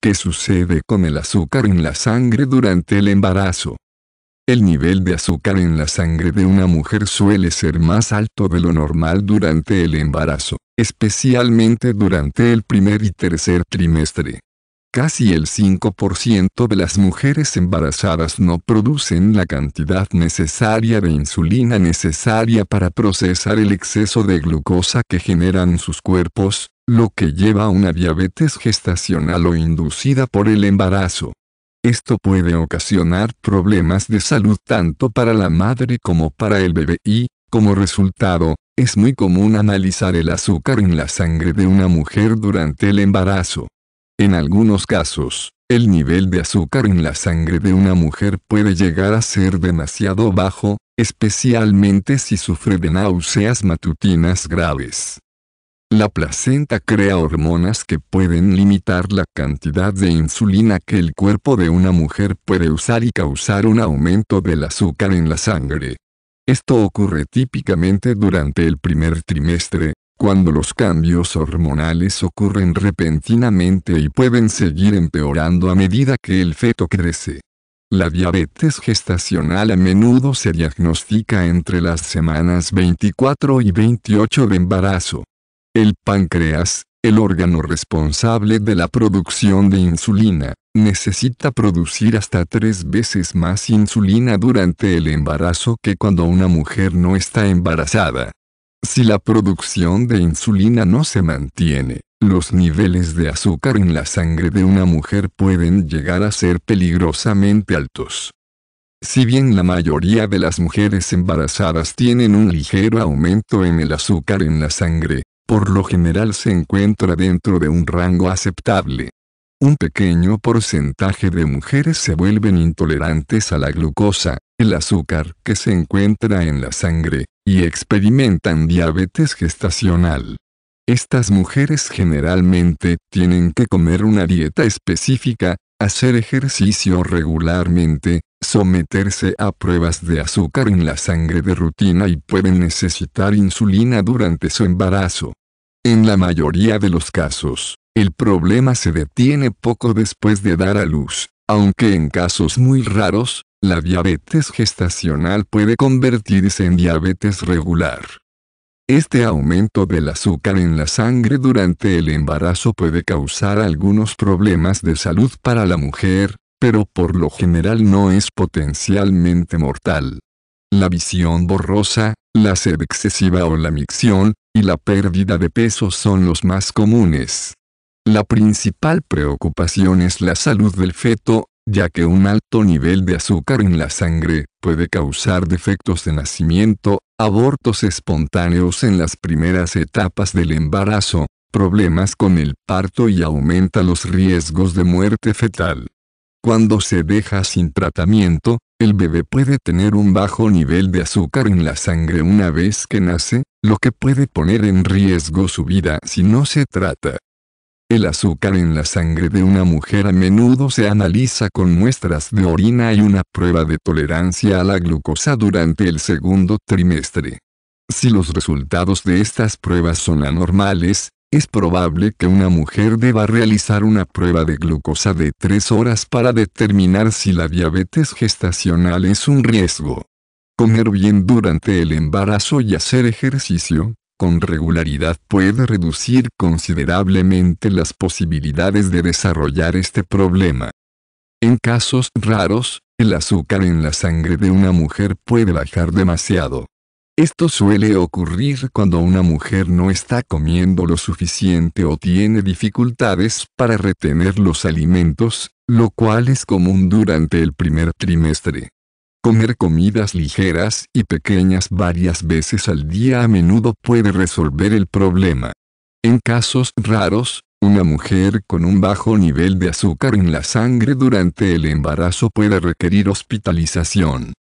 ¿Qué sucede con el azúcar en la sangre durante el embarazo? El nivel de azúcar en la sangre de una mujer suele ser más alto de lo normal durante el embarazo, especialmente durante el primer y tercer trimestre. Casi el 5% de las mujeres embarazadas no producen la cantidad necesaria de insulina necesaria para procesar el exceso de glucosa que generan sus cuerpos, lo que lleva a una diabetes gestacional o inducida por el embarazo. Esto puede ocasionar problemas de salud tanto para la madre como para el bebé y, como resultado, es muy común analizar el azúcar en la sangre de una mujer durante el embarazo. En algunos casos, el nivel de azúcar en la sangre de una mujer puede llegar a ser demasiado bajo, especialmente si sufre de náuseas matutinas graves. La placenta crea hormonas que pueden limitar la cantidad de insulina que el cuerpo de una mujer puede usar y causar un aumento del azúcar en la sangre. Esto ocurre típicamente durante el primer trimestre, cuando los cambios hormonales ocurren repentinamente y pueden seguir empeorando a medida que el feto crece. La diabetes gestacional a menudo se diagnostica entre las semanas 24 y 28 de embarazo. El páncreas, el órgano responsable de la producción de insulina, necesita producir hasta tres veces más insulina durante el embarazo que cuando una mujer no está embarazada. Si la producción de insulina no se mantiene, los niveles de azúcar en la sangre de una mujer pueden llegar a ser peligrosamente altos. Si bien la mayoría de las mujeres embarazadas tienen un ligero aumento en el azúcar en la sangre, por lo general se encuentra dentro de un rango aceptable. Un pequeño porcentaje de mujeres se vuelven intolerantes a la glucosa, el azúcar que se encuentra en la sangre, y experimentan diabetes gestacional. Estas mujeres generalmente tienen que comer una dieta específica, hacer ejercicio regularmente, someterse a pruebas de azúcar en la sangre de rutina y pueden necesitar insulina durante su embarazo. En la mayoría de los casos, el problema se detiene poco después de dar a luz, aunque en casos muy raros, la diabetes gestacional puede convertirse en diabetes regular. Este aumento del azúcar en la sangre durante el embarazo puede causar algunos problemas de salud para la mujer, pero por lo general no es potencialmente mortal. La visión borrosa, la sed excesiva o la micción, y la pérdida de peso son los más comunes. La principal preocupación es la salud del feto, ya que un alto nivel de azúcar en la sangre puede causar defectos de nacimiento, abortos espontáneos en las primeras etapas del embarazo, problemas con el parto y aumenta los riesgos de muerte fetal. Cuando se deja sin tratamiento, el bebé puede tener un bajo nivel de azúcar en la sangre una vez que nace, lo que puede poner en riesgo su vida si no se trata. El azúcar en la sangre de una mujer a menudo se analiza con muestras de orina y una prueba de tolerancia a la glucosa durante el segundo trimestre. Si los resultados de estas pruebas son anormales, es probable que una mujer deba realizar una prueba de glucosa de 3 horas para determinar si la diabetes gestacional es un riesgo. Comer bien durante el embarazo y hacer ejercicio, con regularidad puede reducir considerablemente las posibilidades de desarrollar este problema. En casos raros, el azúcar en la sangre de una mujer puede bajar demasiado. Esto suele ocurrir cuando una mujer no está comiendo lo suficiente o tiene dificultades para retener los alimentos, lo cual es común durante el primer trimestre. Comer comidas ligeras y pequeñas varias veces al día a menudo puede resolver el problema. En casos raros, una mujer con un bajo nivel de azúcar en la sangre durante el embarazo puede requerir hospitalización.